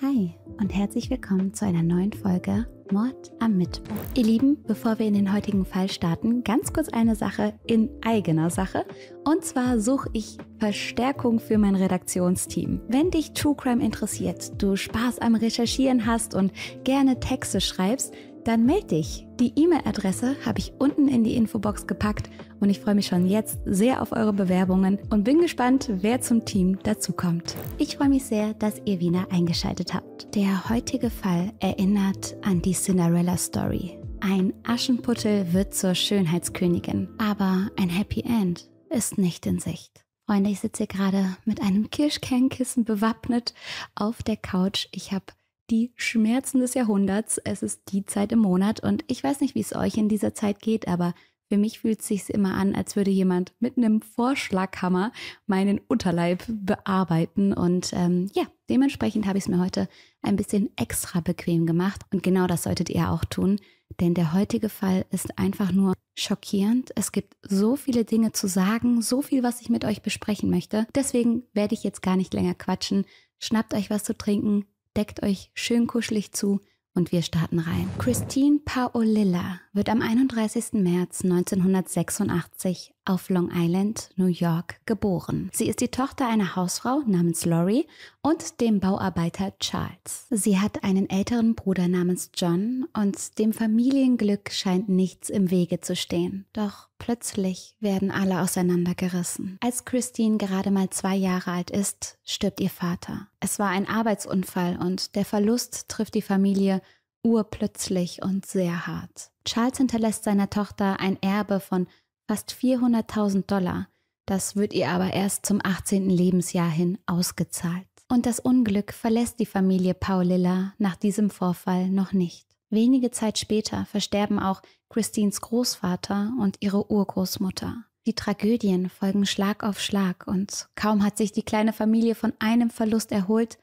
Hi und herzlich willkommen zu einer neuen Folge Mord am Mittwoch. Ihr Lieben, bevor wir in den heutigen Fall starten, ganz kurz eine Sache in eigener Sache. Und zwar suche ich Verstärkung für mein Redaktionsteam. Wenn dich True Crime interessiert, du Spaß am Recherchieren hast und gerne Texte schreibst, dann melde dich. Die E-Mail-Adresse habe ich unten in die Infobox gepackt und ich freue mich schon jetzt sehr auf eure Bewerbungen und bin gespannt, wer zum Team dazukommt. Ich freue mich sehr, dass ihr wieder eingeschaltet habt. Der heutige Fall erinnert an die Cinderella Story. Ein Aschenputtel wird zur Schönheitskönigin, aber ein Happy End ist nicht in Sicht. Freunde, ich sitze hier gerade mit einem Kirschkernkissen bewappnet auf der Couch. Ich habe die Schmerzen des Jahrhunderts. Es ist die Zeit im Monat und ich weiß nicht, wie es euch in dieser Zeit geht, aber für mich fühlt es sich immer an, als würde jemand mit einem Vorschlaghammer meinen Unterleib bearbeiten. Und ähm, ja, dementsprechend habe ich es mir heute ein bisschen extra bequem gemacht. Und genau das solltet ihr auch tun, denn der heutige Fall ist einfach nur schockierend. Es gibt so viele Dinge zu sagen, so viel, was ich mit euch besprechen möchte. Deswegen werde ich jetzt gar nicht länger quatschen. Schnappt euch was zu trinken, deckt euch schön kuschelig zu und wir starten rein. Christine Paolilla wird am 31. März 1986 auf Long Island, New York, geboren. Sie ist die Tochter einer Hausfrau namens Laurie und dem Bauarbeiter Charles. Sie hat einen älteren Bruder namens John und dem Familienglück scheint nichts im Wege zu stehen. Doch plötzlich werden alle auseinandergerissen. Als Christine gerade mal zwei Jahre alt ist, stirbt ihr Vater. Es war ein Arbeitsunfall und der Verlust trifft die Familie urplötzlich und sehr hart. Charles hinterlässt seiner Tochter ein Erbe von fast 400.000 Dollar. Das wird ihr aber erst zum 18. Lebensjahr hin ausgezahlt. Und das Unglück verlässt die Familie Paulilla nach diesem Vorfall noch nicht. Wenige Zeit später versterben auch Christines Großvater und ihre Urgroßmutter. Die Tragödien folgen Schlag auf Schlag und kaum hat sich die kleine Familie von einem Verlust erholt,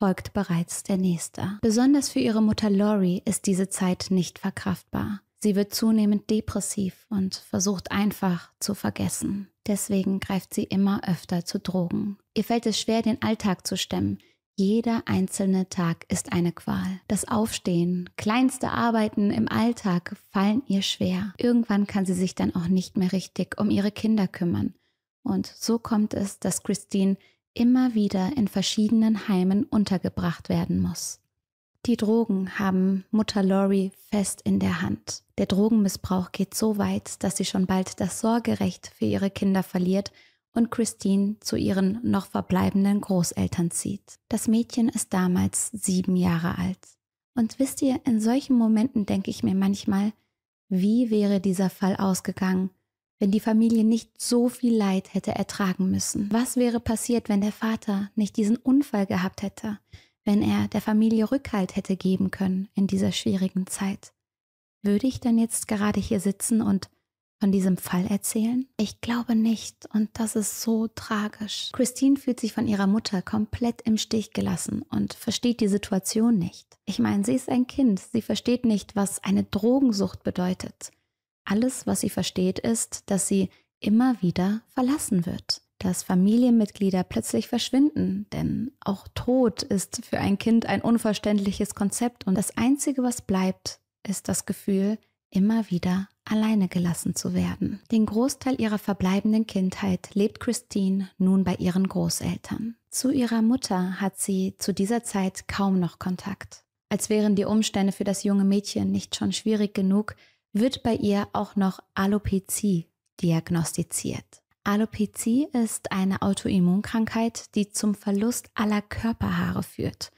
folgt bereits der nächste. Besonders für ihre Mutter Lori ist diese Zeit nicht verkraftbar. Sie wird zunehmend depressiv und versucht einfach zu vergessen. Deswegen greift sie immer öfter zu Drogen. Ihr fällt es schwer, den Alltag zu stemmen. Jeder einzelne Tag ist eine Qual. Das Aufstehen, kleinste Arbeiten im Alltag fallen ihr schwer. Irgendwann kann sie sich dann auch nicht mehr richtig um ihre Kinder kümmern. Und so kommt es, dass Christine immer wieder in verschiedenen Heimen untergebracht werden muss die Drogen haben Mutter Lori fest in der Hand. Der Drogenmissbrauch geht so weit, dass sie schon bald das Sorgerecht für ihre Kinder verliert und Christine zu ihren noch verbleibenden Großeltern zieht. Das Mädchen ist damals sieben Jahre alt. Und wisst ihr, in solchen Momenten denke ich mir manchmal, wie wäre dieser Fall ausgegangen, wenn die Familie nicht so viel Leid hätte ertragen müssen? Was wäre passiert, wenn der Vater nicht diesen Unfall gehabt hätte? wenn er der Familie Rückhalt hätte geben können in dieser schwierigen Zeit. Würde ich denn jetzt gerade hier sitzen und von diesem Fall erzählen? Ich glaube nicht und das ist so tragisch. Christine fühlt sich von ihrer Mutter komplett im Stich gelassen und versteht die Situation nicht. Ich meine, sie ist ein Kind, sie versteht nicht, was eine Drogensucht bedeutet. Alles, was sie versteht, ist, dass sie immer wieder verlassen wird dass Familienmitglieder plötzlich verschwinden, denn auch Tod ist für ein Kind ein unverständliches Konzept und das Einzige, was bleibt, ist das Gefühl, immer wieder alleine gelassen zu werden. Den Großteil ihrer verbleibenden Kindheit lebt Christine nun bei ihren Großeltern. Zu ihrer Mutter hat sie zu dieser Zeit kaum noch Kontakt. Als wären die Umstände für das junge Mädchen nicht schon schwierig genug, wird bei ihr auch noch Alopezie diagnostiziert. Alopecia ist eine Autoimmunkrankheit, die zum Verlust aller Körperhaare führt.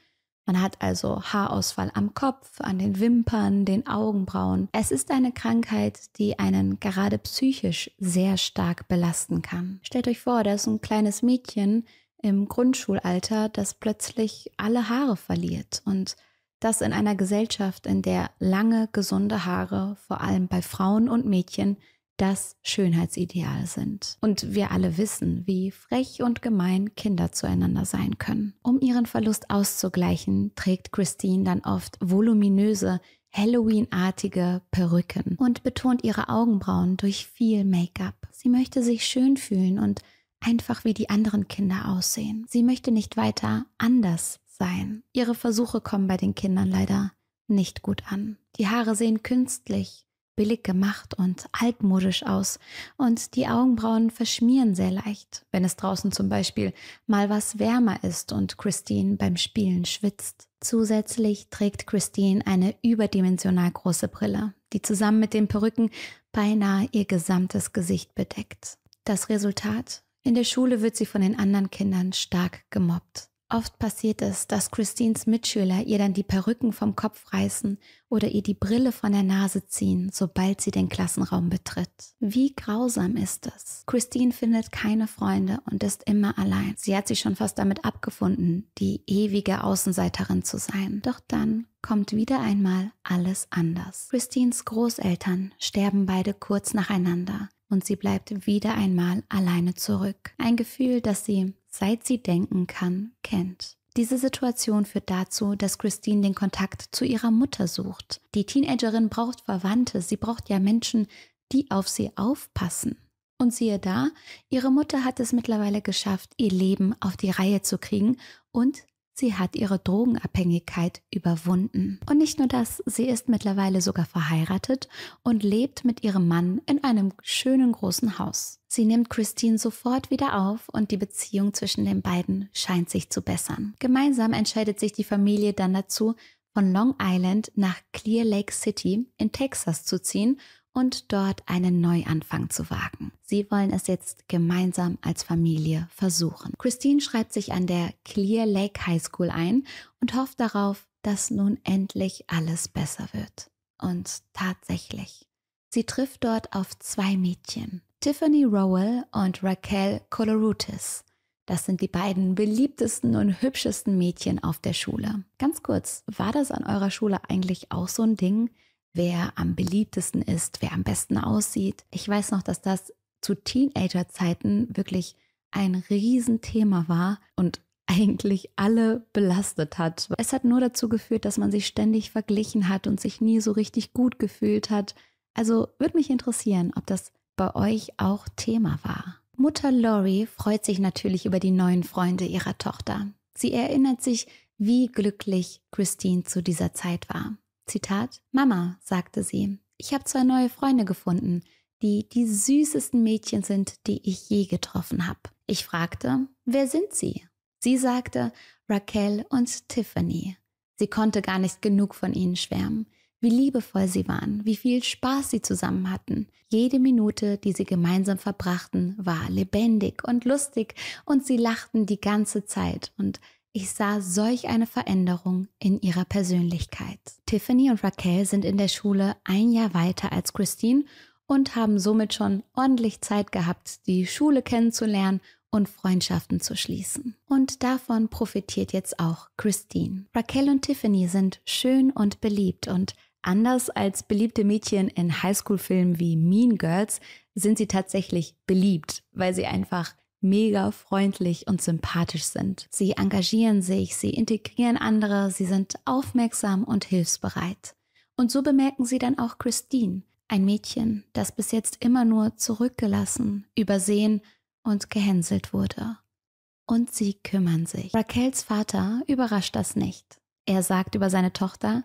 Man hat also Haarausfall am Kopf, an den Wimpern, den Augenbrauen. Es ist eine Krankheit, die einen gerade psychisch sehr stark belasten kann. Stellt euch vor, da ist ein kleines Mädchen im Grundschulalter, das plötzlich alle Haare verliert und das in einer Gesellschaft, in der lange, gesunde Haare vor allem bei Frauen und Mädchen das Schönheitsideal sind. Und wir alle wissen, wie frech und gemein Kinder zueinander sein können. Um ihren Verlust auszugleichen, trägt Christine dann oft voluminöse, Halloween-artige Perücken und betont ihre Augenbrauen durch viel Make-up. Sie möchte sich schön fühlen und einfach wie die anderen Kinder aussehen. Sie möchte nicht weiter anders sein. Ihre Versuche kommen bei den Kindern leider nicht gut an. Die Haare sehen künstlich billig gemacht und altmodisch aus und die Augenbrauen verschmieren sehr leicht, wenn es draußen zum Beispiel mal was wärmer ist und Christine beim Spielen schwitzt. Zusätzlich trägt Christine eine überdimensional große Brille, die zusammen mit den Perücken beinahe ihr gesamtes Gesicht bedeckt. Das Resultat? In der Schule wird sie von den anderen Kindern stark gemobbt. Oft passiert es, dass Christines Mitschüler ihr dann die Perücken vom Kopf reißen oder ihr die Brille von der Nase ziehen, sobald sie den Klassenraum betritt. Wie grausam ist es? Christine findet keine Freunde und ist immer allein. Sie hat sich schon fast damit abgefunden, die ewige Außenseiterin zu sein. Doch dann kommt wieder einmal alles anders. Christines Großeltern sterben beide kurz nacheinander und sie bleibt wieder einmal alleine zurück. Ein Gefühl, das sie seit sie denken kann, kennt. Diese Situation führt dazu, dass Christine den Kontakt zu ihrer Mutter sucht. Die Teenagerin braucht Verwandte, sie braucht ja Menschen, die auf sie aufpassen. Und siehe da, ihre Mutter hat es mittlerweile geschafft, ihr Leben auf die Reihe zu kriegen und Sie hat ihre Drogenabhängigkeit überwunden. Und nicht nur das, sie ist mittlerweile sogar verheiratet und lebt mit ihrem Mann in einem schönen großen Haus. Sie nimmt Christine sofort wieder auf und die Beziehung zwischen den beiden scheint sich zu bessern. Gemeinsam entscheidet sich die Familie dann dazu, von Long Island nach Clear Lake City in Texas zu ziehen und dort einen Neuanfang zu wagen. Sie wollen es jetzt gemeinsam als Familie versuchen. Christine schreibt sich an der Clear Lake High School ein und hofft darauf, dass nun endlich alles besser wird. Und tatsächlich. Sie trifft dort auf zwei Mädchen, Tiffany Rowell und Raquel Colorutis. Das sind die beiden beliebtesten und hübschesten Mädchen auf der Schule. Ganz kurz, war das an eurer Schule eigentlich auch so ein Ding? wer am beliebtesten ist, wer am besten aussieht. Ich weiß noch, dass das zu Teenagerzeiten wirklich ein Riesenthema war und eigentlich alle belastet hat. Es hat nur dazu geführt, dass man sich ständig verglichen hat und sich nie so richtig gut gefühlt hat. Also würde mich interessieren, ob das bei euch auch Thema war. Mutter Lori freut sich natürlich über die neuen Freunde ihrer Tochter. Sie erinnert sich, wie glücklich Christine zu dieser Zeit war. Zitat, Mama, sagte sie, ich habe zwei neue Freunde gefunden, die die süßesten Mädchen sind, die ich je getroffen habe. Ich fragte, wer sind sie? Sie sagte, Raquel und Tiffany. Sie konnte gar nicht genug von ihnen schwärmen, wie liebevoll sie waren, wie viel Spaß sie zusammen hatten. Jede Minute, die sie gemeinsam verbrachten, war lebendig und lustig und sie lachten die ganze Zeit und ich sah solch eine Veränderung in ihrer Persönlichkeit. Tiffany und Raquel sind in der Schule ein Jahr weiter als Christine und haben somit schon ordentlich Zeit gehabt, die Schule kennenzulernen und Freundschaften zu schließen. Und davon profitiert jetzt auch Christine. Raquel und Tiffany sind schön und beliebt und anders als beliebte Mädchen in Highschool-Filmen wie Mean Girls sind sie tatsächlich beliebt, weil sie einfach mega freundlich und sympathisch sind. Sie engagieren sich, sie integrieren andere, sie sind aufmerksam und hilfsbereit. Und so bemerken sie dann auch Christine, ein Mädchen, das bis jetzt immer nur zurückgelassen, übersehen und gehänselt wurde. Und sie kümmern sich. Raquels Vater überrascht das nicht. Er sagt über seine Tochter,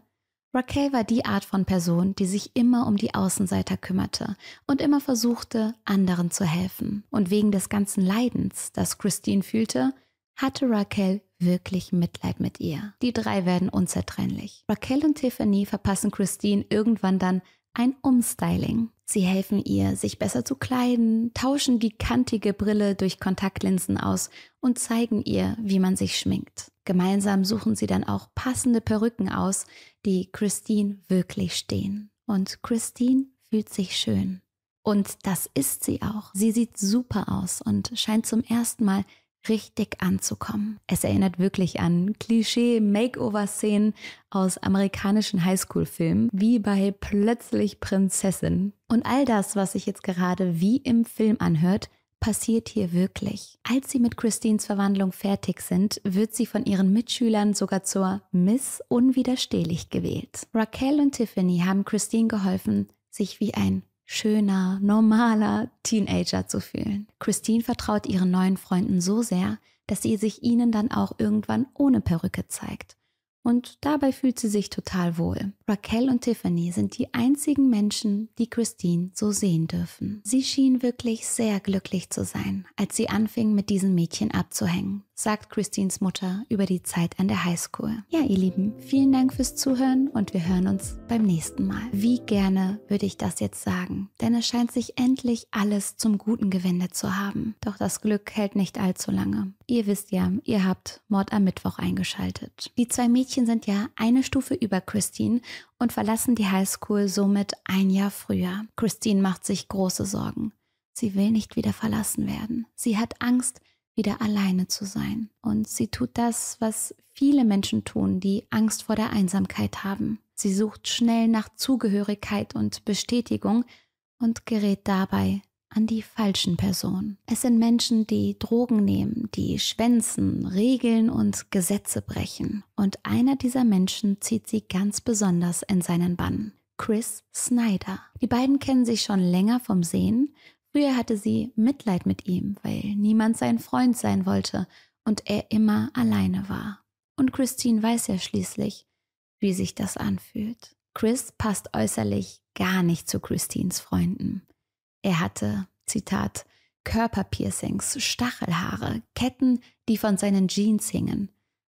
Raquel war die Art von Person, die sich immer um die Außenseiter kümmerte und immer versuchte, anderen zu helfen. Und wegen des ganzen Leidens, das Christine fühlte, hatte Raquel wirklich Mitleid mit ihr. Die drei werden unzertrennlich. Raquel und Tiffany verpassen Christine irgendwann dann ein Umstyling. Sie helfen ihr, sich besser zu kleiden, tauschen die kantige Brille durch Kontaktlinsen aus und zeigen ihr, wie man sich schminkt. Gemeinsam suchen sie dann auch passende Perücken aus, die Christine wirklich stehen. Und Christine fühlt sich schön. Und das ist sie auch. Sie sieht super aus und scheint zum ersten Mal richtig anzukommen. Es erinnert wirklich an Klischee-Makeover-Szenen aus amerikanischen Highschool-Filmen, wie bei Plötzlich Prinzessin. Und all das, was sich jetzt gerade wie im Film anhört, passiert hier wirklich. Als sie mit Christines Verwandlung fertig sind, wird sie von ihren Mitschülern sogar zur Miss Unwiderstehlich gewählt. Raquel und Tiffany haben Christine geholfen, sich wie ein schöner, normaler Teenager zu fühlen. Christine vertraut ihren neuen Freunden so sehr, dass sie sich ihnen dann auch irgendwann ohne Perücke zeigt und dabei fühlt sie sich total wohl. Raquel und Tiffany sind die einzigen Menschen, die Christine so sehen dürfen. Sie schien wirklich sehr glücklich zu sein, als sie anfing, mit diesem Mädchen abzuhängen sagt Christines Mutter über die Zeit an der Highschool. Ja, ihr Lieben, vielen Dank fürs Zuhören und wir hören uns beim nächsten Mal. Wie gerne würde ich das jetzt sagen, denn es scheint sich endlich alles zum Guten gewendet zu haben. Doch das Glück hält nicht allzu lange. Ihr wisst ja, ihr habt Mord am Mittwoch eingeschaltet. Die zwei Mädchen sind ja eine Stufe über Christine und verlassen die Highschool somit ein Jahr früher. Christine macht sich große Sorgen. Sie will nicht wieder verlassen werden. Sie hat Angst, wieder alleine zu sein. Und sie tut das, was viele Menschen tun, die Angst vor der Einsamkeit haben. Sie sucht schnell nach Zugehörigkeit und Bestätigung und gerät dabei an die falschen Personen. Es sind Menschen, die Drogen nehmen, die schwänzen, Regeln und Gesetze brechen. Und einer dieser Menschen zieht sie ganz besonders in seinen Bann. Chris Snyder. Die beiden kennen sich schon länger vom Sehen Früher hatte sie Mitleid mit ihm, weil niemand sein Freund sein wollte und er immer alleine war. Und Christine weiß ja schließlich, wie sich das anfühlt. Chris passt äußerlich gar nicht zu Christines Freunden. Er hatte, Zitat, Körperpiercings, Stachelhaare, Ketten, die von seinen Jeans hingen.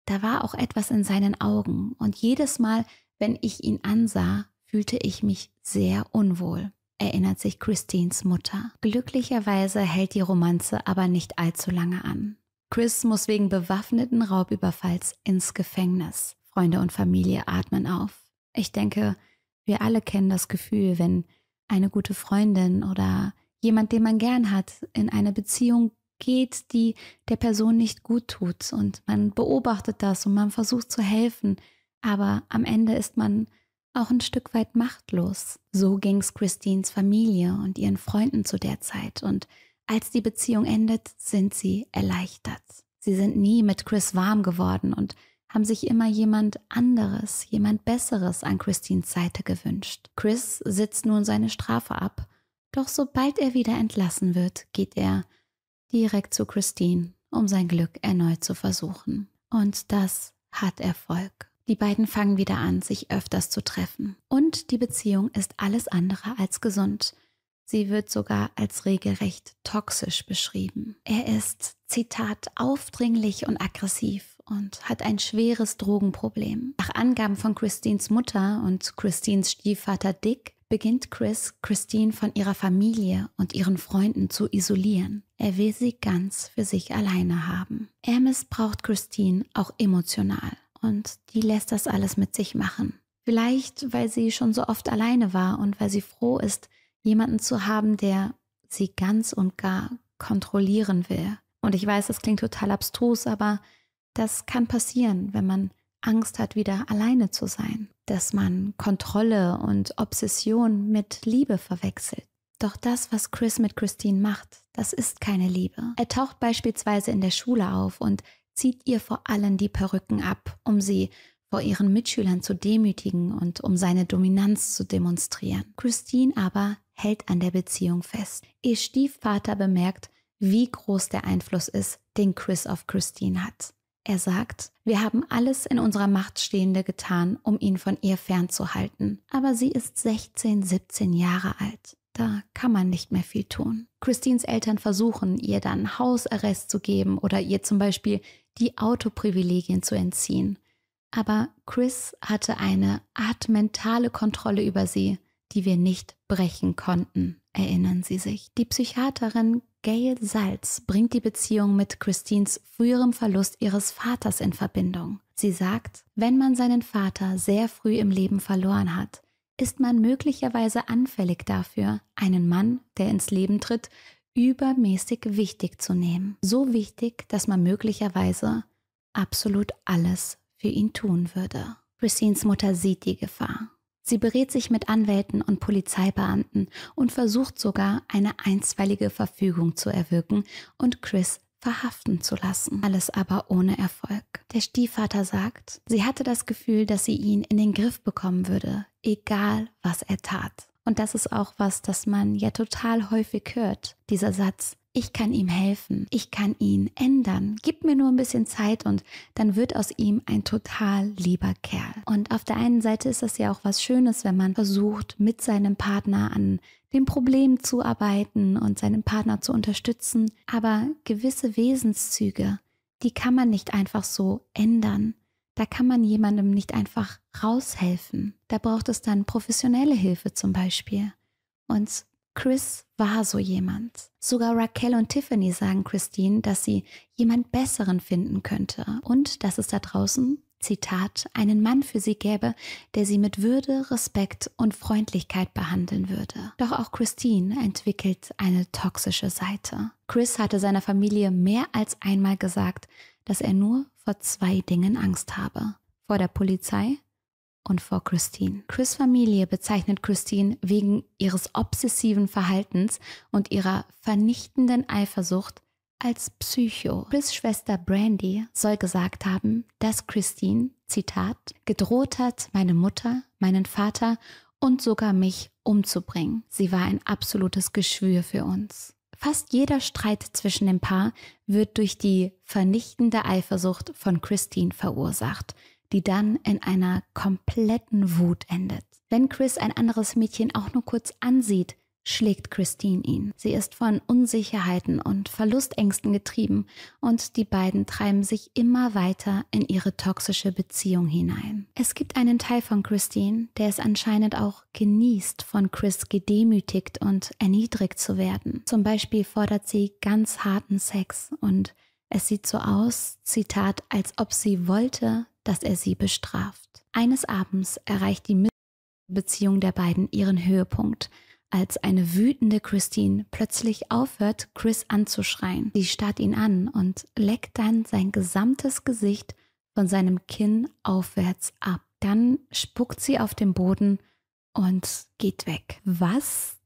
Da war auch etwas in seinen Augen und jedes Mal, wenn ich ihn ansah, fühlte ich mich sehr unwohl erinnert sich Christines Mutter. Glücklicherweise hält die Romanze aber nicht allzu lange an. Chris muss wegen bewaffneten Raubüberfalls ins Gefängnis. Freunde und Familie atmen auf. Ich denke, wir alle kennen das Gefühl, wenn eine gute Freundin oder jemand, den man gern hat, in eine Beziehung geht, die der Person nicht gut tut. Und man beobachtet das und man versucht zu helfen, aber am Ende ist man auch ein Stück weit machtlos. So ging's Christines Familie und ihren Freunden zu der Zeit und als die Beziehung endet, sind sie erleichtert. Sie sind nie mit Chris warm geworden und haben sich immer jemand anderes, jemand Besseres an Christines Seite gewünscht. Chris sitzt nun seine Strafe ab, doch sobald er wieder entlassen wird, geht er direkt zu Christine, um sein Glück erneut zu versuchen. Und das hat Erfolg. Die beiden fangen wieder an, sich öfters zu treffen. Und die Beziehung ist alles andere als gesund. Sie wird sogar als regelrecht toxisch beschrieben. Er ist, Zitat, aufdringlich und aggressiv und hat ein schweres Drogenproblem. Nach Angaben von Christines Mutter und Christines Stiefvater Dick beginnt Chris, Christine von ihrer Familie und ihren Freunden zu isolieren. Er will sie ganz für sich alleine haben. Er missbraucht Christine auch emotional und die lässt das alles mit sich machen. Vielleicht, weil sie schon so oft alleine war und weil sie froh ist, jemanden zu haben, der sie ganz und gar kontrollieren will. Und ich weiß, das klingt total abstrus, aber das kann passieren, wenn man Angst hat, wieder alleine zu sein, dass man Kontrolle und Obsession mit Liebe verwechselt. Doch das, was Chris mit Christine macht, das ist keine Liebe. Er taucht beispielsweise in der Schule auf und zieht ihr vor allem die Perücken ab, um sie vor ihren Mitschülern zu demütigen und um seine Dominanz zu demonstrieren. Christine aber hält an der Beziehung fest. Ihr Stiefvater bemerkt, wie groß der Einfluss ist, den Chris auf Christine hat. Er sagt, wir haben alles in unserer Macht Stehende getan, um ihn von ihr fernzuhalten. Aber sie ist 16, 17 Jahre alt. Da kann man nicht mehr viel tun. Christines Eltern versuchen, ihr dann Hausarrest zu geben oder ihr zum Beispiel die Autoprivilegien zu entziehen. Aber Chris hatte eine Art mentale Kontrolle über sie, die wir nicht brechen konnten, erinnern Sie sich. Die Psychiaterin Gail Salz bringt die Beziehung mit Christines früherem Verlust ihres Vaters in Verbindung. Sie sagt, wenn man seinen Vater sehr früh im Leben verloren hat, ist man möglicherweise anfällig dafür, einen Mann, der ins Leben tritt, übermäßig wichtig zu nehmen. So wichtig, dass man möglicherweise absolut alles für ihn tun würde. Christines Mutter sieht die Gefahr. Sie berät sich mit Anwälten und Polizeibeamten und versucht sogar, eine einstweilige Verfügung zu erwirken und Chris verhaften zu lassen. Alles aber ohne Erfolg. Der Stiefvater sagt, sie hatte das Gefühl, dass sie ihn in den Griff bekommen würde, egal was er tat. Und das ist auch was, das man ja total häufig hört, dieser Satz. Ich kann ihm helfen, ich kann ihn ändern. Gib mir nur ein bisschen Zeit und dann wird aus ihm ein total lieber Kerl. Und auf der einen Seite ist das ja auch was Schönes, wenn man versucht, mit seinem Partner an dem Problem zu arbeiten und seinen Partner zu unterstützen. Aber gewisse Wesenszüge, die kann man nicht einfach so ändern. Da kann man jemandem nicht einfach raushelfen. Da braucht es dann professionelle Hilfe zum Beispiel. Und Chris war so jemand. Sogar Raquel und Tiffany sagen Christine, dass sie jemand Besseren finden könnte und dass es da draußen, Zitat, einen Mann für sie gäbe, der sie mit Würde, Respekt und Freundlichkeit behandeln würde. Doch auch Christine entwickelt eine toxische Seite. Chris hatte seiner Familie mehr als einmal gesagt, dass er nur vor zwei Dingen Angst habe. Vor der Polizei und vor Christine. Chris Familie bezeichnet Christine wegen ihres obsessiven Verhaltens und ihrer vernichtenden Eifersucht als Psycho. Chris Schwester Brandy soll gesagt haben, dass Christine, Zitat, gedroht hat, meine Mutter, meinen Vater und sogar mich umzubringen. Sie war ein absolutes Geschwür für uns. Fast jeder Streit zwischen dem Paar wird durch die vernichtende Eifersucht von Christine verursacht, die dann in einer kompletten Wut endet. Wenn Chris ein anderes Mädchen auch nur kurz ansieht, schlägt Christine ihn. Sie ist von Unsicherheiten und Verlustängsten getrieben und die beiden treiben sich immer weiter in ihre toxische Beziehung hinein. Es gibt einen Teil von Christine, der es anscheinend auch genießt, von Chris gedemütigt und erniedrigt zu werden. Zum Beispiel fordert sie ganz harten Sex und es sieht so aus, Zitat, als ob sie wollte, dass er sie bestraft. Eines Abends erreicht die Beziehung der beiden ihren Höhepunkt als eine wütende Christine plötzlich aufhört, Chris anzuschreien. Sie starrt ihn an und leckt dann sein gesamtes Gesicht von seinem Kinn aufwärts ab. Dann spuckt sie auf den Boden und geht weg. Was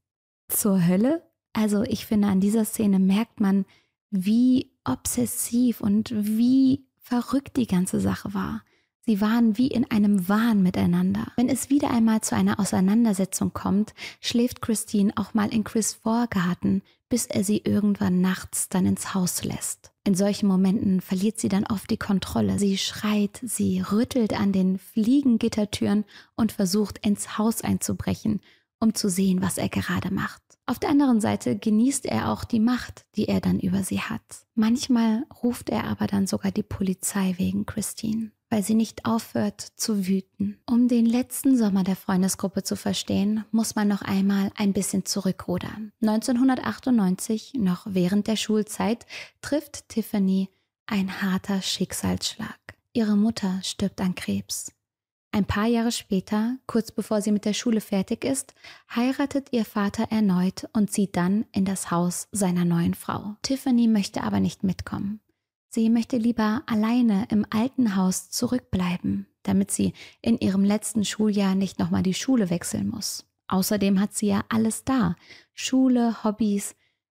zur Hölle? Also ich finde, an dieser Szene merkt man, wie obsessiv und wie verrückt die ganze Sache war. Sie waren wie in einem Wahn miteinander. Wenn es wieder einmal zu einer Auseinandersetzung kommt, schläft Christine auch mal in Chris Vorgarten, bis er sie irgendwann nachts dann ins Haus lässt. In solchen Momenten verliert sie dann oft die Kontrolle. Sie schreit, sie rüttelt an den Fliegengittertüren und versucht ins Haus einzubrechen, um zu sehen, was er gerade macht. Auf der anderen Seite genießt er auch die Macht, die er dann über sie hat. Manchmal ruft er aber dann sogar die Polizei wegen Christine weil sie nicht aufhört zu wüten. Um den letzten Sommer der Freundesgruppe zu verstehen, muss man noch einmal ein bisschen zurückrudern. 1998, noch während der Schulzeit, trifft Tiffany ein harter Schicksalsschlag. Ihre Mutter stirbt an Krebs. Ein paar Jahre später, kurz bevor sie mit der Schule fertig ist, heiratet ihr Vater erneut und zieht dann in das Haus seiner neuen Frau. Tiffany möchte aber nicht mitkommen. Sie möchte lieber alleine im alten Haus zurückbleiben, damit sie in ihrem letzten Schuljahr nicht nochmal die Schule wechseln muss. Außerdem hat sie ja alles da. Schule, Hobbys,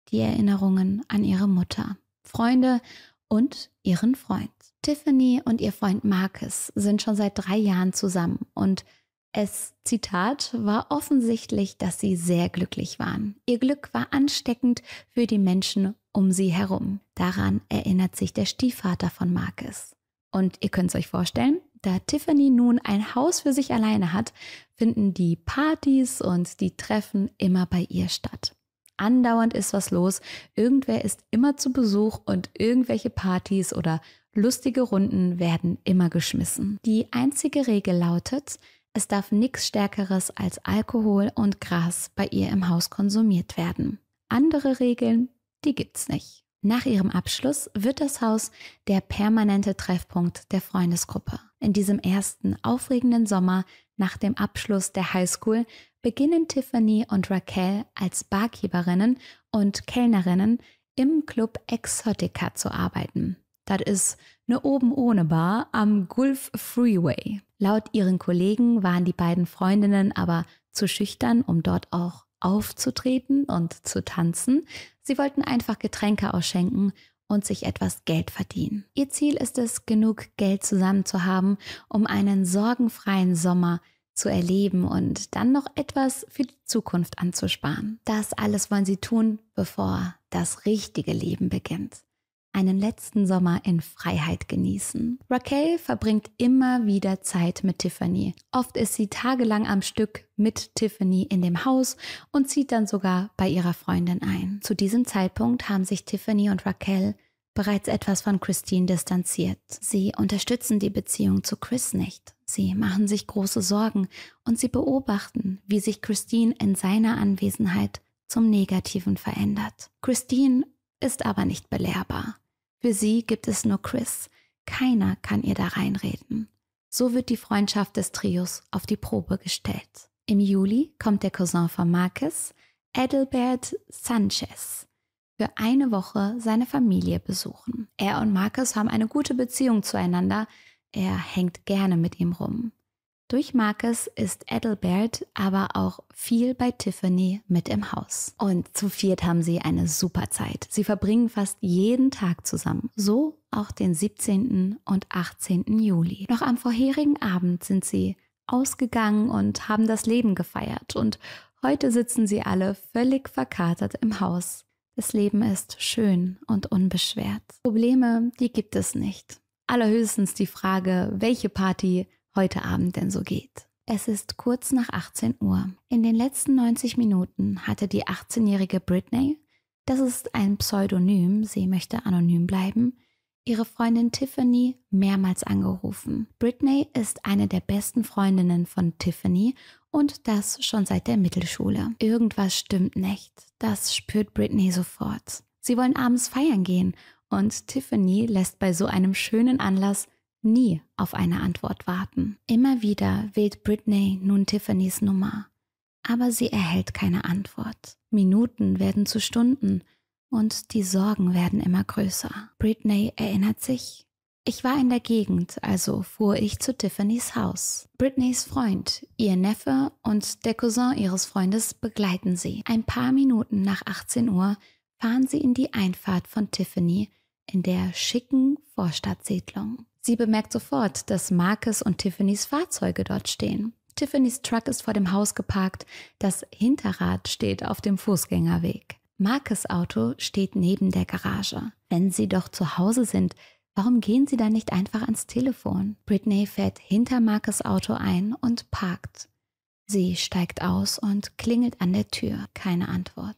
die Erinnerungen an ihre Mutter, Freunde und ihren Freund. Tiffany und ihr Freund Marcus sind schon seit drei Jahren zusammen und es, Zitat, war offensichtlich, dass sie sehr glücklich waren. Ihr Glück war ansteckend für die Menschen um sie herum. Daran erinnert sich der Stiefvater von Marcus. Und ihr könnt es euch vorstellen, da Tiffany nun ein Haus für sich alleine hat, finden die Partys und die Treffen immer bei ihr statt. Andauernd ist was los, irgendwer ist immer zu Besuch und irgendwelche Partys oder lustige Runden werden immer geschmissen. Die einzige Regel lautet, es darf nichts Stärkeres als Alkohol und Gras bei ihr im Haus konsumiert werden. Andere Regeln die gibt's nicht. Nach ihrem Abschluss wird das Haus der permanente Treffpunkt der Freundesgruppe. In diesem ersten aufregenden Sommer nach dem Abschluss der Highschool beginnen Tiffany und Raquel als Barkeeperinnen und Kellnerinnen im Club Exotica zu arbeiten. Das ist eine oben ohne Bar am Gulf Freeway. Laut ihren Kollegen waren die beiden Freundinnen aber zu schüchtern, um dort auch aufzutreten und zu tanzen. Sie wollten einfach Getränke ausschenken und sich etwas Geld verdienen. Ihr Ziel ist es, genug Geld zusammen zu haben, um einen sorgenfreien Sommer zu erleben und dann noch etwas für die Zukunft anzusparen. Das alles wollen sie tun, bevor das richtige Leben beginnt einen letzten Sommer in Freiheit genießen. Raquel verbringt immer wieder Zeit mit Tiffany. Oft ist sie tagelang am Stück mit Tiffany in dem Haus und zieht dann sogar bei ihrer Freundin ein. Zu diesem Zeitpunkt haben sich Tiffany und Raquel bereits etwas von Christine distanziert. Sie unterstützen die Beziehung zu Chris nicht. Sie machen sich große Sorgen und sie beobachten, wie sich Christine in seiner Anwesenheit zum Negativen verändert. Christine ist aber nicht belehrbar. Für sie gibt es nur Chris. Keiner kann ihr da reinreden. So wird die Freundschaft des Trios auf die Probe gestellt. Im Juli kommt der Cousin von Marcus, Adelbert Sanchez, für eine Woche seine Familie besuchen. Er und Marcus haben eine gute Beziehung zueinander. Er hängt gerne mit ihm rum. Durch Marcus ist Adelbert aber auch viel bei Tiffany mit im Haus. Und zu viert haben sie eine super Zeit. Sie verbringen fast jeden Tag zusammen. So auch den 17. und 18. Juli. Noch am vorherigen Abend sind sie ausgegangen und haben das Leben gefeiert. Und heute sitzen sie alle völlig verkatert im Haus. Das Leben ist schön und unbeschwert. Probleme, die gibt es nicht. Allerhöchstens die Frage, welche Party heute Abend denn so geht. Es ist kurz nach 18 Uhr. In den letzten 90 Minuten hatte die 18-jährige Britney, das ist ein Pseudonym, sie möchte anonym bleiben, ihre Freundin Tiffany mehrmals angerufen. Britney ist eine der besten Freundinnen von Tiffany und das schon seit der Mittelschule. Irgendwas stimmt nicht, das spürt Britney sofort. Sie wollen abends feiern gehen und Tiffany lässt bei so einem schönen Anlass nie auf eine Antwort warten. Immer wieder wählt Britney nun Tiffany's Nummer, aber sie erhält keine Antwort. Minuten werden zu Stunden und die Sorgen werden immer größer. Britney erinnert sich, ich war in der Gegend, also fuhr ich zu Tiffany's Haus. Britneys Freund, ihr Neffe und der Cousin ihres Freundes begleiten sie. Ein paar Minuten nach 18 Uhr fahren sie in die Einfahrt von Tiffany in der schicken Vorstadtsiedlung. Sie bemerkt sofort, dass Marcus und Tiffany's Fahrzeuge dort stehen. Tiffany's Truck ist vor dem Haus geparkt, das Hinterrad steht auf dem Fußgängerweg. Marcus Auto steht neben der Garage. Wenn Sie doch zu Hause sind, warum gehen Sie dann nicht einfach ans Telefon? Britney fährt hinter Marcus Auto ein und parkt. Sie steigt aus und klingelt an der Tür. Keine Antwort.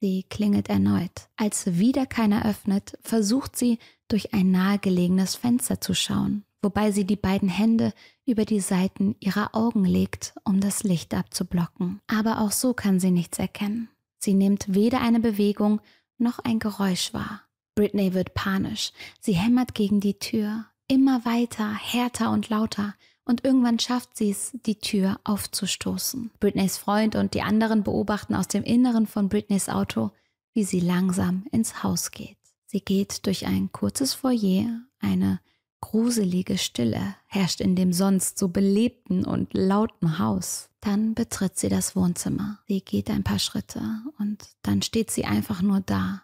Sie klingelt erneut. Als wieder keiner öffnet, versucht sie, durch ein nahegelegenes Fenster zu schauen, wobei sie die beiden Hände über die Seiten ihrer Augen legt, um das Licht abzublocken. Aber auch so kann sie nichts erkennen. Sie nimmt weder eine Bewegung noch ein Geräusch wahr. Britney wird panisch. Sie hämmert gegen die Tür, immer weiter, härter und lauter, und irgendwann schafft sie es, die Tür aufzustoßen. Britneys Freund und die anderen beobachten aus dem Inneren von Britneys Auto, wie sie langsam ins Haus geht. Sie geht durch ein kurzes Foyer, eine gruselige Stille herrscht in dem sonst so belebten und lauten Haus. Dann betritt sie das Wohnzimmer. Sie geht ein paar Schritte und dann steht sie einfach nur da.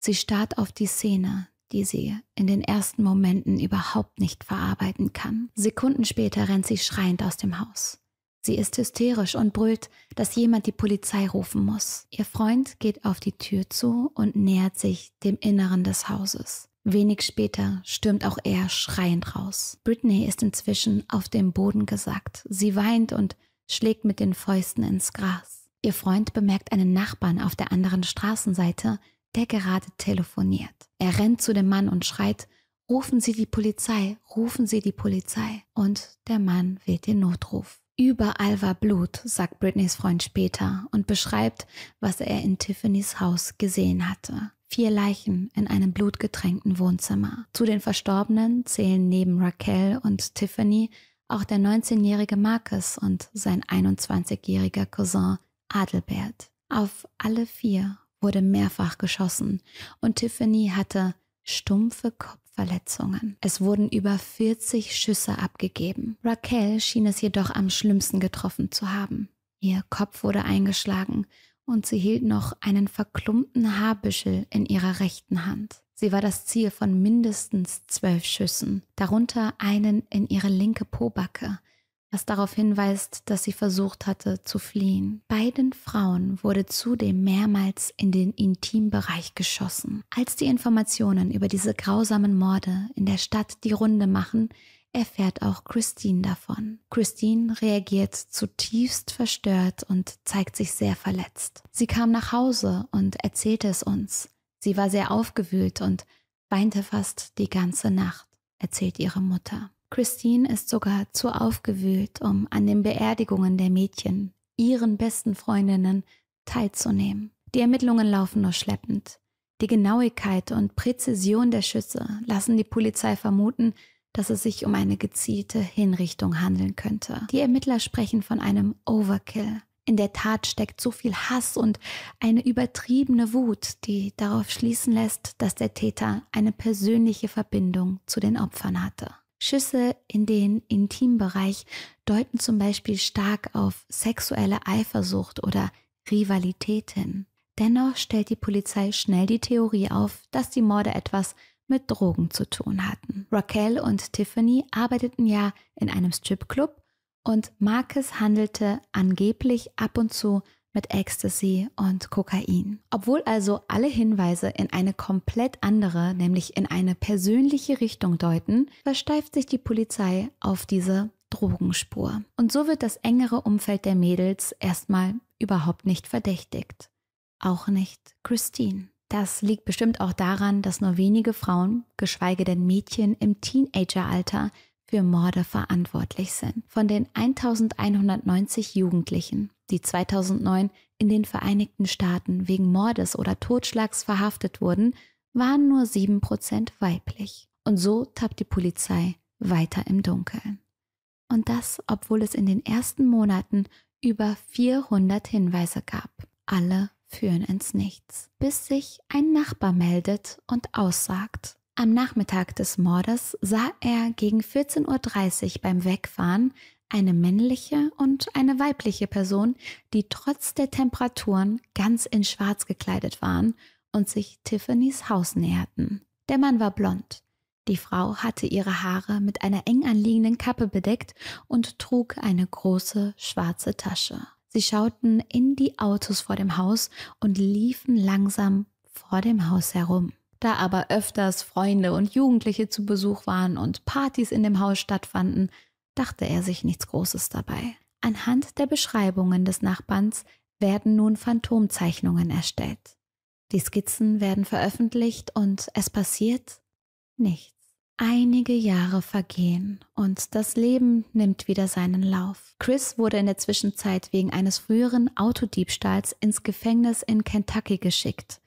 Sie starrt auf die Szene, die sie in den ersten Momenten überhaupt nicht verarbeiten kann. Sekunden später rennt sie schreiend aus dem Haus. Sie ist hysterisch und brüllt, dass jemand die Polizei rufen muss. Ihr Freund geht auf die Tür zu und nähert sich dem Inneren des Hauses. Wenig später stürmt auch er schreiend raus. Britney ist inzwischen auf dem Boden gesackt. Sie weint und schlägt mit den Fäusten ins Gras. Ihr Freund bemerkt einen Nachbarn auf der anderen Straßenseite, der gerade telefoniert. Er rennt zu dem Mann und schreit, rufen Sie die Polizei, rufen Sie die Polizei. Und der Mann wählt den Notruf. Überall war Blut, sagt Britneys Freund später und beschreibt, was er in Tiffany's Haus gesehen hatte. Vier Leichen in einem blutgetränkten Wohnzimmer. Zu den Verstorbenen zählen neben Raquel und Tiffany auch der 19-jährige Marcus und sein 21-jähriger Cousin Adelbert. Auf alle vier wurde mehrfach geschossen und Tiffany hatte stumpfe Kopfverletzungen. Es wurden über 40 Schüsse abgegeben. Raquel schien es jedoch am schlimmsten getroffen zu haben. Ihr Kopf wurde eingeschlagen und sie hielt noch einen verklumpten Haarbüschel in ihrer rechten Hand. Sie war das Ziel von mindestens zwölf Schüssen, darunter einen in ihre linke Pobacke, was darauf hinweist, dass sie versucht hatte zu fliehen. Beiden Frauen wurde zudem mehrmals in den Intimbereich geschossen. Als die Informationen über diese grausamen Morde in der Stadt die Runde machen, erfährt auch Christine davon. Christine reagiert zutiefst verstört und zeigt sich sehr verletzt. Sie kam nach Hause und erzählte es uns. Sie war sehr aufgewühlt und weinte fast die ganze Nacht, erzählt ihre Mutter. Christine ist sogar zu aufgewühlt, um an den Beerdigungen der Mädchen, ihren besten Freundinnen, teilzunehmen. Die Ermittlungen laufen nur schleppend. Die Genauigkeit und Präzision der Schüsse lassen die Polizei vermuten, dass es sich um eine gezielte Hinrichtung handeln könnte. Die Ermittler sprechen von einem Overkill. In der Tat steckt so viel Hass und eine übertriebene Wut, die darauf schließen lässt, dass der Täter eine persönliche Verbindung zu den Opfern hatte. Schüsse in den Intimbereich deuten zum Beispiel stark auf sexuelle Eifersucht oder Rivalität hin. Dennoch stellt die Polizei schnell die Theorie auf, dass die Morde etwas mit Drogen zu tun hatten. Raquel und Tiffany arbeiteten ja in einem Stripclub und Marcus handelte angeblich ab und zu mit Ecstasy und Kokain. Obwohl also alle Hinweise in eine komplett andere, nämlich in eine persönliche Richtung deuten, versteift sich die Polizei auf diese Drogenspur. Und so wird das engere Umfeld der Mädels erstmal überhaupt nicht verdächtigt. Auch nicht Christine. Das liegt bestimmt auch daran, dass nur wenige Frauen, geschweige denn Mädchen im Teenageralter, für Morde verantwortlich sind. Von den 1190 Jugendlichen, die 2009 in den Vereinigten Staaten wegen Mordes oder Totschlags verhaftet wurden, waren nur 7% weiblich. Und so tappt die Polizei weiter im Dunkeln. Und das, obwohl es in den ersten Monaten über 400 Hinweise gab. Alle führen ins Nichts, bis sich ein Nachbar meldet und aussagt. Am Nachmittag des Mordes sah er gegen 14.30 Uhr beim Wegfahren eine männliche und eine weibliche Person, die trotz der Temperaturen ganz in Schwarz gekleidet waren und sich Tiffany's Haus näherten. Der Mann war blond. Die Frau hatte ihre Haare mit einer eng anliegenden Kappe bedeckt und trug eine große schwarze Tasche. Sie schauten in die Autos vor dem Haus und liefen langsam vor dem Haus herum. Da aber öfters Freunde und Jugendliche zu Besuch waren und Partys in dem Haus stattfanden, dachte er sich nichts Großes dabei. Anhand der Beschreibungen des Nachbarns werden nun Phantomzeichnungen erstellt. Die Skizzen werden veröffentlicht und es passiert nichts. Einige Jahre vergehen und das Leben nimmt wieder seinen Lauf. Chris wurde in der Zwischenzeit wegen eines früheren Autodiebstahls ins Gefängnis in Kentucky geschickt.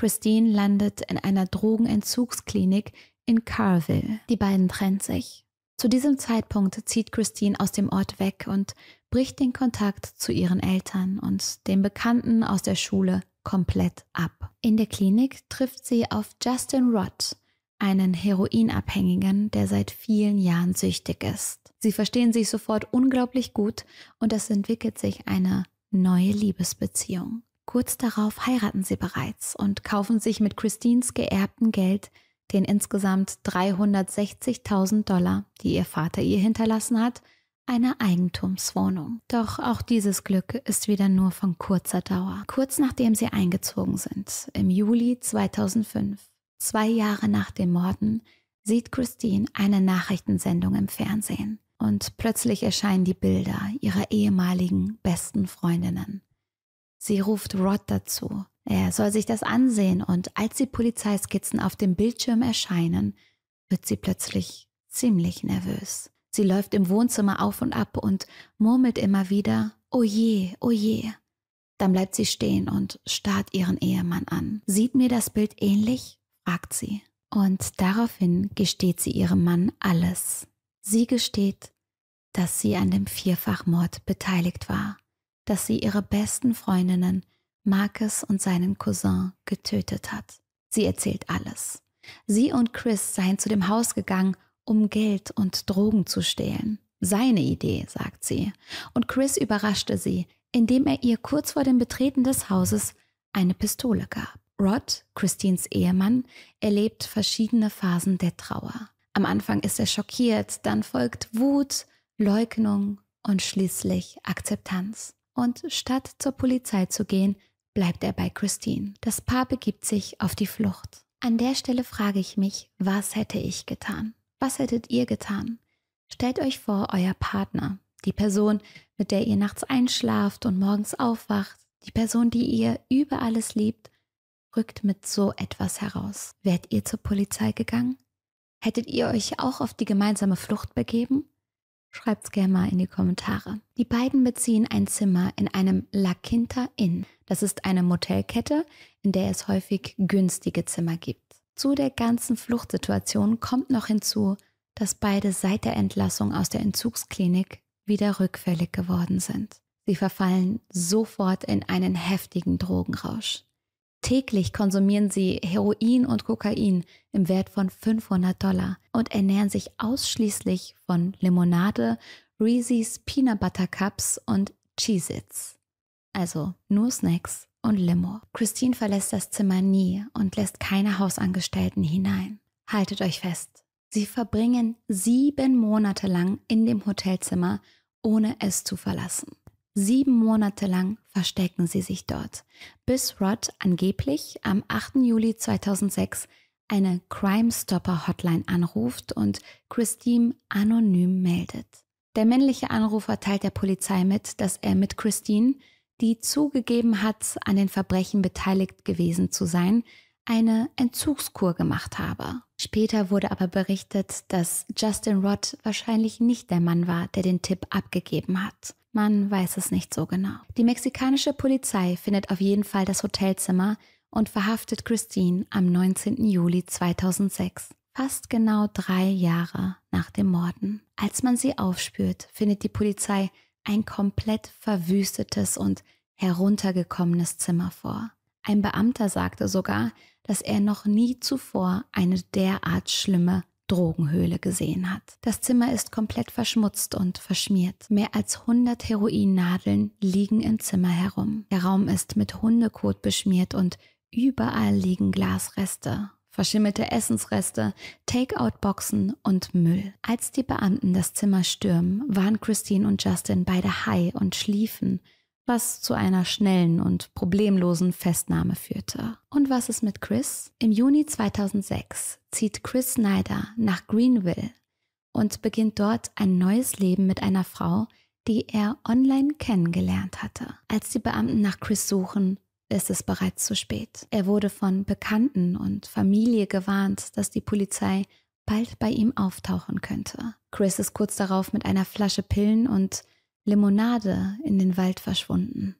Christine landet in einer Drogenentzugsklinik in Carville. Die beiden trennen sich. Zu diesem Zeitpunkt zieht Christine aus dem Ort weg und bricht den Kontakt zu ihren Eltern und den Bekannten aus der Schule komplett ab. In der Klinik trifft sie auf Justin Rott, einen Heroinabhängigen, der seit vielen Jahren süchtig ist. Sie verstehen sich sofort unglaublich gut und es entwickelt sich eine neue Liebesbeziehung. Kurz darauf heiraten sie bereits und kaufen sich mit Christines geerbtem Geld den insgesamt 360.000 Dollar, die ihr Vater ihr hinterlassen hat, eine Eigentumswohnung. Doch auch dieses Glück ist wieder nur von kurzer Dauer. Kurz nachdem sie eingezogen sind, im Juli 2005, zwei Jahre nach dem Morden, sieht Christine eine Nachrichtensendung im Fernsehen. Und plötzlich erscheinen die Bilder ihrer ehemaligen besten Freundinnen. Sie ruft Rod dazu. Er soll sich das ansehen und als die Polizeiskizzen auf dem Bildschirm erscheinen, wird sie plötzlich ziemlich nervös. Sie läuft im Wohnzimmer auf und ab und murmelt immer wieder, oh je, oh je. Dann bleibt sie stehen und starrt ihren Ehemann an. Sieht mir das Bild ähnlich? fragt sie. Und daraufhin gesteht sie ihrem Mann alles. Sie gesteht, dass sie an dem Vierfachmord beteiligt war dass sie ihre besten Freundinnen, Marcus und seinen Cousin, getötet hat. Sie erzählt alles. Sie und Chris seien zu dem Haus gegangen, um Geld und Drogen zu stehlen. Seine Idee, sagt sie. Und Chris überraschte sie, indem er ihr kurz vor dem Betreten des Hauses eine Pistole gab. Rod, Christines Ehemann, erlebt verschiedene Phasen der Trauer. Am Anfang ist er schockiert, dann folgt Wut, Leugnung und schließlich Akzeptanz und statt zur Polizei zu gehen, bleibt er bei Christine. Das Paar begibt sich auf die Flucht. An der Stelle frage ich mich, was hätte ich getan? Was hättet ihr getan? Stellt euch vor, euer Partner, die Person, mit der ihr nachts einschlaft und morgens aufwacht, die Person, die ihr über alles liebt, rückt mit so etwas heraus. Wärt ihr zur Polizei gegangen? Hättet ihr euch auch auf die gemeinsame Flucht begeben? Schreibt's gerne mal in die Kommentare. Die beiden beziehen ein Zimmer in einem La Quinta Inn. Das ist eine Motelkette, in der es häufig günstige Zimmer gibt. Zu der ganzen Fluchtsituation kommt noch hinzu, dass beide seit der Entlassung aus der Entzugsklinik wieder rückfällig geworden sind. Sie verfallen sofort in einen heftigen Drogenrausch. Täglich konsumieren sie Heroin und Kokain im Wert von 500 Dollar und ernähren sich ausschließlich von Limonade, Reese's Peanut Butter Cups und Cheez-Its. Also nur Snacks und Limo. Christine verlässt das Zimmer nie und lässt keine Hausangestellten hinein. Haltet euch fest. Sie verbringen sieben Monate lang in dem Hotelzimmer, ohne es zu verlassen. Sieben Monate lang verstecken sie sich dort, bis Rod angeblich am 8. Juli 2006 eine Crime Stopper Hotline anruft und Christine anonym meldet. Der männliche Anrufer teilt der Polizei mit, dass er mit Christine, die zugegeben hat, an den Verbrechen beteiligt gewesen zu sein, eine Entzugskur gemacht habe. Später wurde aber berichtet, dass Justin Rod wahrscheinlich nicht der Mann war, der den Tipp abgegeben hat. Man weiß es nicht so genau. Die mexikanische Polizei findet auf jeden Fall das Hotelzimmer und verhaftet Christine am 19. Juli 2006, fast genau drei Jahre nach dem Morden. Als man sie aufspürt, findet die Polizei ein komplett verwüstetes und heruntergekommenes Zimmer vor. Ein Beamter sagte sogar, dass er noch nie zuvor eine derart schlimme Drogenhöhle gesehen hat. Das Zimmer ist komplett verschmutzt und verschmiert. Mehr als 100 Heroinnadeln liegen im Zimmer herum. Der Raum ist mit Hundekot beschmiert und überall liegen Glasreste verschimmelte Essensreste, Take-out-Boxen und Müll. Als die Beamten das Zimmer stürmen, waren Christine und Justin beide high und schliefen, was zu einer schnellen und problemlosen Festnahme führte. Und was ist mit Chris? Im Juni 2006 zieht Chris Snyder nach Greenville und beginnt dort ein neues Leben mit einer Frau, die er online kennengelernt hatte. Als die Beamten nach Chris suchen, ist es bereits zu spät. Er wurde von Bekannten und Familie gewarnt, dass die Polizei bald bei ihm auftauchen könnte. Chris ist kurz darauf mit einer Flasche Pillen und Limonade in den Wald verschwunden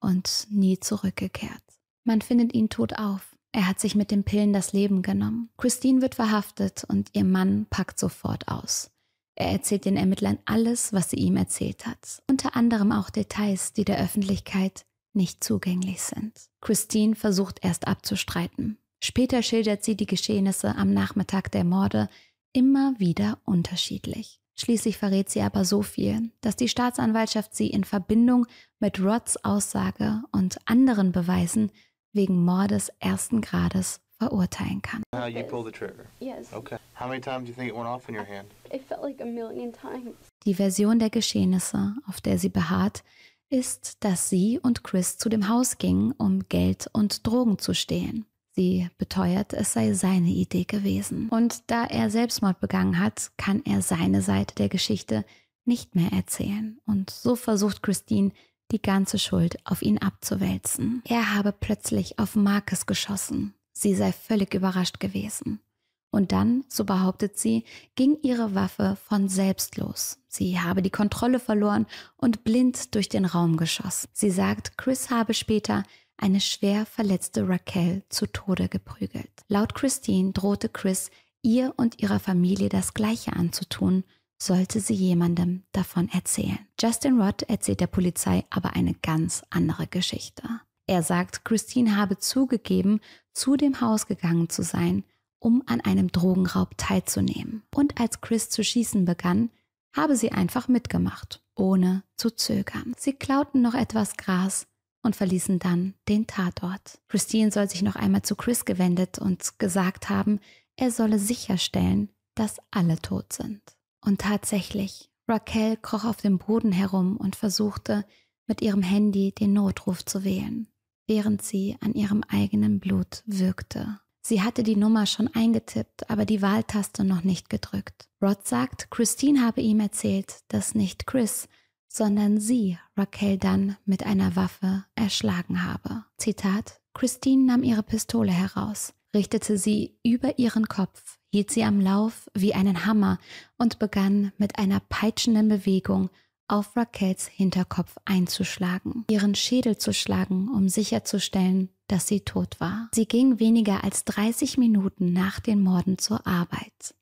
und nie zurückgekehrt. Man findet ihn tot auf. Er hat sich mit den Pillen das Leben genommen. Christine wird verhaftet und ihr Mann packt sofort aus. Er erzählt den Ermittlern alles, was sie ihm erzählt hat, unter anderem auch Details, die der Öffentlichkeit nicht zugänglich sind. Christine versucht erst abzustreiten. Später schildert sie die Geschehnisse am Nachmittag der Morde immer wieder unterschiedlich. Schließlich verrät sie aber so viel, dass die Staatsanwaltschaft sie in Verbindung mit Rods Aussage und anderen Beweisen wegen Mordes ersten Grades verurteilen kann. How you pull the trigger? Yes. Okay. How many times do you think it went off in your hand? It felt like a million times. Die Version der Geschehnisse, auf der sie beharrt, ist, dass sie und Chris zu dem Haus gingen, um Geld und Drogen zu stehlen. Sie beteuert, es sei seine Idee gewesen. Und da er Selbstmord begangen hat, kann er seine Seite der Geschichte nicht mehr erzählen. Und so versucht Christine, die ganze Schuld auf ihn abzuwälzen. Er habe plötzlich auf Marcus geschossen. Sie sei völlig überrascht gewesen. Und dann, so behauptet sie, ging ihre Waffe von selbst los. Sie habe die Kontrolle verloren und blind durch den Raum geschossen. Sie sagt, Chris habe später eine schwer verletzte Raquel zu Tode geprügelt. Laut Christine drohte Chris, ihr und ihrer Familie das Gleiche anzutun, sollte sie jemandem davon erzählen. Justin Rod erzählt der Polizei aber eine ganz andere Geschichte. Er sagt, Christine habe zugegeben, zu dem Haus gegangen zu sein, um an einem Drogenraub teilzunehmen. Und als Chris zu schießen begann, habe sie einfach mitgemacht, ohne zu zögern. Sie klauten noch etwas Gras und verließen dann den Tatort. Christine soll sich noch einmal zu Chris gewendet und gesagt haben, er solle sicherstellen, dass alle tot sind. Und tatsächlich, Raquel kroch auf dem Boden herum und versuchte, mit ihrem Handy den Notruf zu wählen, während sie an ihrem eigenen Blut wirkte. Sie hatte die Nummer schon eingetippt, aber die Wahltaste noch nicht gedrückt. Rod sagt, Christine habe ihm erzählt, dass nicht Chris, sondern sie Raquel dann mit einer Waffe erschlagen habe. Zitat: Christine nahm ihre Pistole heraus, richtete sie über ihren Kopf, hielt sie am Lauf wie einen Hammer und begann mit einer peitschenden Bewegung auf Raquels Hinterkopf einzuschlagen, ihren Schädel zu schlagen, um sicherzustellen, dass sie tot war. Sie ging weniger als 30 Minuten nach den Morden zur Arbeit.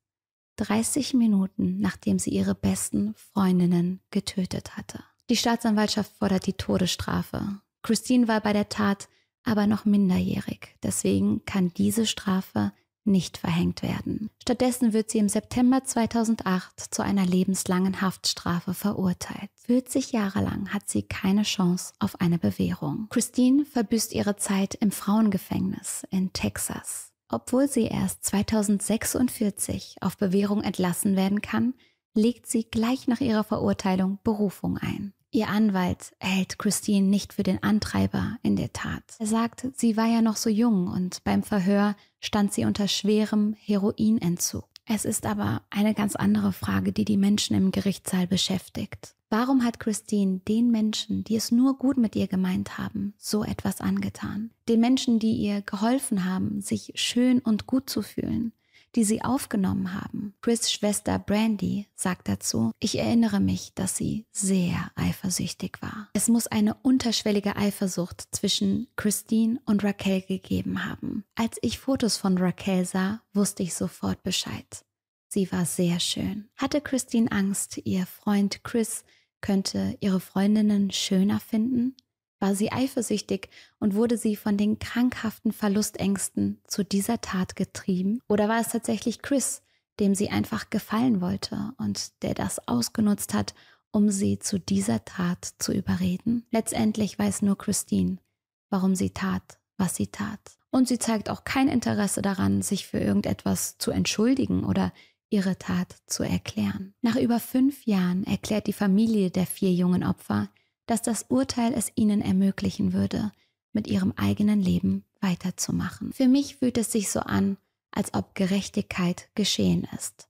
30 Minuten nachdem sie ihre besten Freundinnen getötet hatte. Die Staatsanwaltschaft fordert die Todesstrafe. Christine war bei der Tat aber noch minderjährig, deswegen kann diese Strafe nicht verhängt werden. Stattdessen wird sie im September 2008 zu einer lebenslangen Haftstrafe verurteilt. 40 Jahre lang hat sie keine Chance auf eine Bewährung. Christine verbüßt ihre Zeit im Frauengefängnis in Texas. Obwohl sie erst 2046 auf Bewährung entlassen werden kann, legt sie gleich nach ihrer Verurteilung Berufung ein. Ihr Anwalt hält Christine nicht für den Antreiber in der Tat. Er sagt, sie war ja noch so jung und beim Verhör stand sie unter schwerem Heroinentzug. Es ist aber eine ganz andere Frage, die die Menschen im Gerichtssaal beschäftigt. Warum hat Christine den Menschen, die es nur gut mit ihr gemeint haben, so etwas angetan? Den Menschen, die ihr geholfen haben, sich schön und gut zu fühlen, die sie aufgenommen haben. Chris Schwester Brandy sagt dazu, ich erinnere mich, dass sie sehr eifersüchtig war. Es muss eine unterschwellige Eifersucht zwischen Christine und Raquel gegeben haben. Als ich Fotos von Raquel sah, wusste ich sofort Bescheid. Sie war sehr schön. Hatte Christine Angst, ihr Freund Chris könnte ihre Freundinnen schöner finden? War sie eifersüchtig und wurde sie von den krankhaften Verlustängsten zu dieser Tat getrieben? Oder war es tatsächlich Chris, dem sie einfach gefallen wollte und der das ausgenutzt hat, um sie zu dieser Tat zu überreden? Letztendlich weiß nur Christine, warum sie tat, was sie tat. Und sie zeigt auch kein Interesse daran, sich für irgendetwas zu entschuldigen oder ihre Tat zu erklären. Nach über fünf Jahren erklärt die Familie der vier jungen Opfer, dass das Urteil es ihnen ermöglichen würde, mit ihrem eigenen Leben weiterzumachen. Für mich fühlt es sich so an, als ob Gerechtigkeit geschehen ist,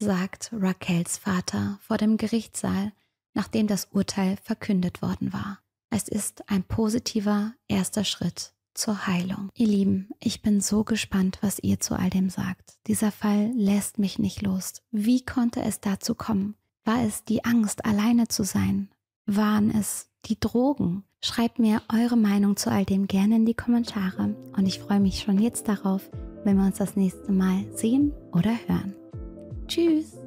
sagt Raquels Vater vor dem Gerichtssaal, nachdem das Urteil verkündet worden war. Es ist ein positiver erster Schritt zur Heilung. Ihr Lieben, ich bin so gespannt, was ihr zu all dem sagt. Dieser Fall lässt mich nicht los. Wie konnte es dazu kommen? War es die Angst, alleine zu sein? Waren es die Drogen? Schreibt mir eure Meinung zu all dem gerne in die Kommentare und ich freue mich schon jetzt darauf, wenn wir uns das nächste Mal sehen oder hören. Tschüss!